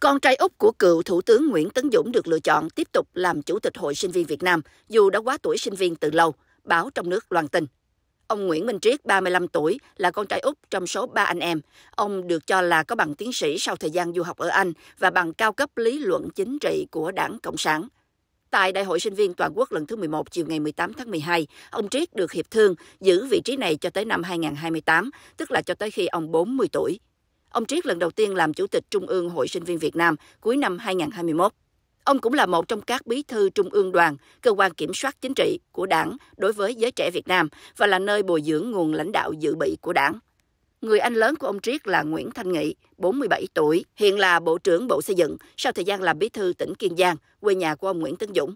Con trai út của cựu Thủ tướng Nguyễn Tấn Dũng được lựa chọn tiếp tục làm Chủ tịch Hội sinh viên Việt Nam dù đã quá tuổi sinh viên từ lâu, báo trong nước loan tin. Ông Nguyễn Minh Triết, 35 tuổi, là con trai út trong số ba anh em. Ông được cho là có bằng tiến sĩ sau thời gian du học ở Anh và bằng cao cấp lý luận chính trị của Đảng Cộng sản. Tại Đại hội sinh viên toàn quốc lần thứ 11 chiều ngày 18 tháng 12, ông Triết được hiệp thương giữ vị trí này cho tới năm 2028, tức là cho tới khi ông 40 tuổi. Ông Triết lần đầu tiên làm Chủ tịch Trung ương Hội Sinh viên Việt Nam cuối năm 2021. Ông cũng là một trong các bí thư Trung ương đoàn, cơ quan kiểm soát chính trị của đảng đối với giới trẻ Việt Nam và là nơi bồi dưỡng nguồn lãnh đạo dự bị của đảng. Người anh lớn của ông Triết là Nguyễn Thanh Nghị, 47 tuổi, hiện là Bộ trưởng Bộ Xây dựng sau thời gian làm bí thư tỉnh Kiên Giang, quê nhà của ông Nguyễn Tấn Dũng.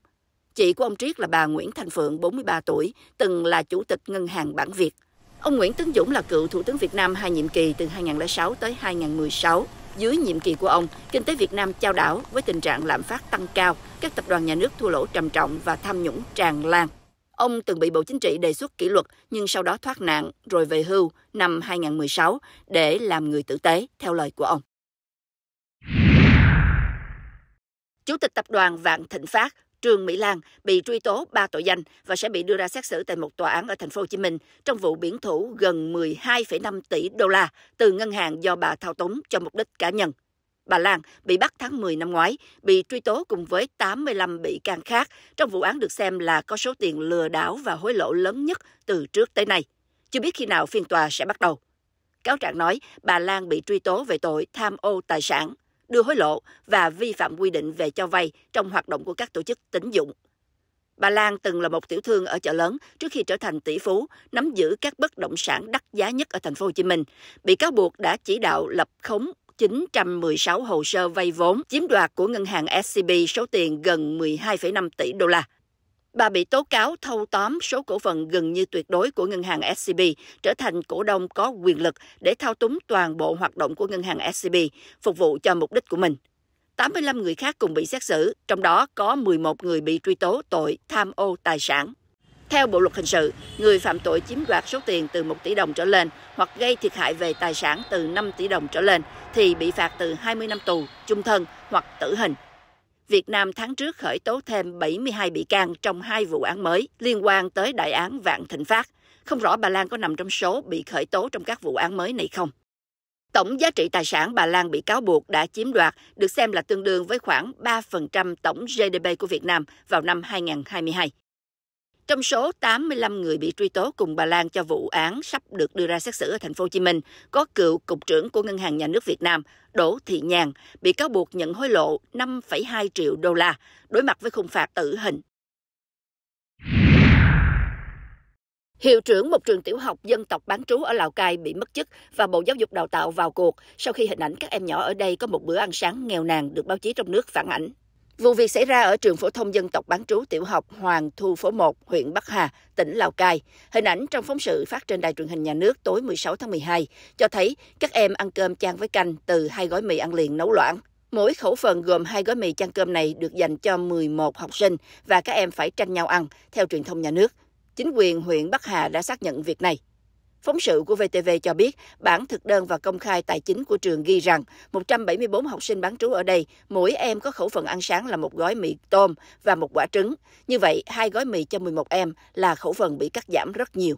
Chị của ông Triết là bà Nguyễn Thanh Phượng, 43 tuổi, từng là chủ tịch Ngân hàng Bản Việt. Ông Nguyễn Tấn Dũng là cựu Thủ tướng Việt Nam hai nhiệm kỳ từ 2006 tới 2016. Dưới nhiệm kỳ của ông, kinh tế Việt Nam chao đảo với tình trạng lạm phát tăng cao, các tập đoàn nhà nước thua lỗ trầm trọng và tham nhũng tràn lan. Ông từng bị Bộ Chính trị đề xuất kỷ luật nhưng sau đó thoát nạn rồi về hưu năm 2016 để làm người tử tế, theo lời của ông. Chủ tịch tập đoàn Vạn Thịnh Phát Trương Mỹ Lan bị truy tố 3 tội danh và sẽ bị đưa ra xét xử tại một tòa án ở thành phố Hồ Chí Minh trong vụ biển thủ gần 12,5 tỷ đô la từ ngân hàng do bà thao túng cho mục đích cá nhân. Bà Lan bị bắt tháng 10 năm ngoái, bị truy tố cùng với 85 bị can khác trong vụ án được xem là có số tiền lừa đảo và hối lộ lớn nhất từ trước tới nay. Chưa biết khi nào phiên tòa sẽ bắt đầu. Cáo trạng nói bà Lan bị truy tố về tội tham ô tài sản đưa hối lộ và vi phạm quy định về cho vay trong hoạt động của các tổ chức tín dụng. Bà Lan từng là một tiểu thương ở chợ lớn trước khi trở thành tỷ phú, nắm giữ các bất động sản đắt giá nhất ở thành phố Hồ Chí Minh. Bị cáo buộc đã chỉ đạo lập khống 916 hồ sơ vay vốn chiếm đoạt của ngân hàng SCB số tiền gần 12,5 tỷ đô la. Bà bị tố cáo thâu tóm số cổ phần gần như tuyệt đối của ngân hàng SCB, trở thành cổ đông có quyền lực để thao túng toàn bộ hoạt động của ngân hàng SCB, phục vụ cho mục đích của mình. 85 người khác cùng bị xét xử, trong đó có 11 người bị truy tố tội tham ô tài sản. Theo Bộ luật hình sự, người phạm tội chiếm đoạt số tiền từ 1 tỷ đồng trở lên hoặc gây thiệt hại về tài sản từ 5 tỷ đồng trở lên thì bị phạt từ 20 năm tù, chung thân hoặc tử hình. Việt Nam tháng trước khởi tố thêm 72 bị can trong hai vụ án mới liên quan tới đại án Vạn Thịnh Phát. Không rõ bà Lan có nằm trong số bị khởi tố trong các vụ án mới này không. Tổng giá trị tài sản bà Lan bị cáo buộc đã chiếm đoạt được xem là tương đương với khoảng 3% tổng GDP của Việt Nam vào năm 2022. Trong số 85 người bị truy tố cùng bà Lan cho vụ án sắp được đưa ra xét xử ở thành phố Hồ Chí Minh, có cựu cục trưởng của Ngân hàng Nhà nước Việt Nam Đỗ Thị Nhàn bị cáo buộc nhận hối lộ 5,2 triệu đô la, đối mặt với khung phạt tử hình. Hiệu trưởng một trường tiểu học dân tộc bán trú ở Lào Cai bị mất chức và Bộ Giáo dục Đào tạo vào cuộc sau khi hình ảnh các em nhỏ ở đây có một bữa ăn sáng nghèo nàn được báo chí trong nước phản ảnh. Vụ việc xảy ra ở trường phổ thông dân tộc bán trú tiểu học Hoàng Thu Phố 1, huyện Bắc Hà, tỉnh Lào Cai. Hình ảnh trong phóng sự phát trên đài truyền hình nhà nước tối 16 tháng 12 cho thấy các em ăn cơm chan với canh từ hai gói mì ăn liền nấu loãng. Mỗi khẩu phần gồm hai gói mì chan cơm này được dành cho 11 học sinh và các em phải tranh nhau ăn, theo truyền thông nhà nước. Chính quyền huyện Bắc Hà đã xác nhận việc này. Phóng sự của VTV cho biết, bản thực đơn và công khai tài chính của trường ghi rằng 174 học sinh bán trú ở đây, mỗi em có khẩu phần ăn sáng là một gói mì tôm và một quả trứng. Như vậy, hai gói mì cho 11 em là khẩu phần bị cắt giảm rất nhiều.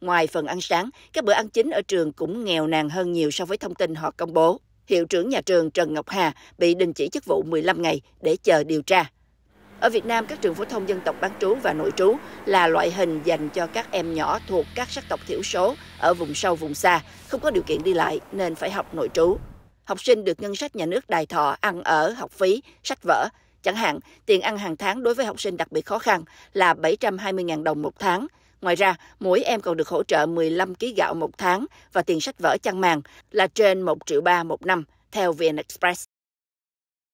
Ngoài phần ăn sáng, các bữa ăn chính ở trường cũng nghèo nàn hơn nhiều so với thông tin họ công bố. Hiệu trưởng nhà trường Trần Ngọc Hà bị đình chỉ chức vụ 15 ngày để chờ điều tra. Ở Việt Nam, các trường phổ thông dân tộc bán trú và nội trú là loại hình dành cho các em nhỏ thuộc các sắc tộc thiểu số ở vùng sâu, vùng xa, không có điều kiện đi lại nên phải học nội trú. Học sinh được ngân sách nhà nước đài thọ ăn ở, học phí, sách vở. Chẳng hạn, tiền ăn hàng tháng đối với học sinh đặc biệt khó khăn là 720.000 đồng một tháng. Ngoài ra, mỗi em còn được hỗ trợ 15 kg gạo một tháng và tiền sách vở chăn màn là trên 1 triệu ba một năm, theo VN Express.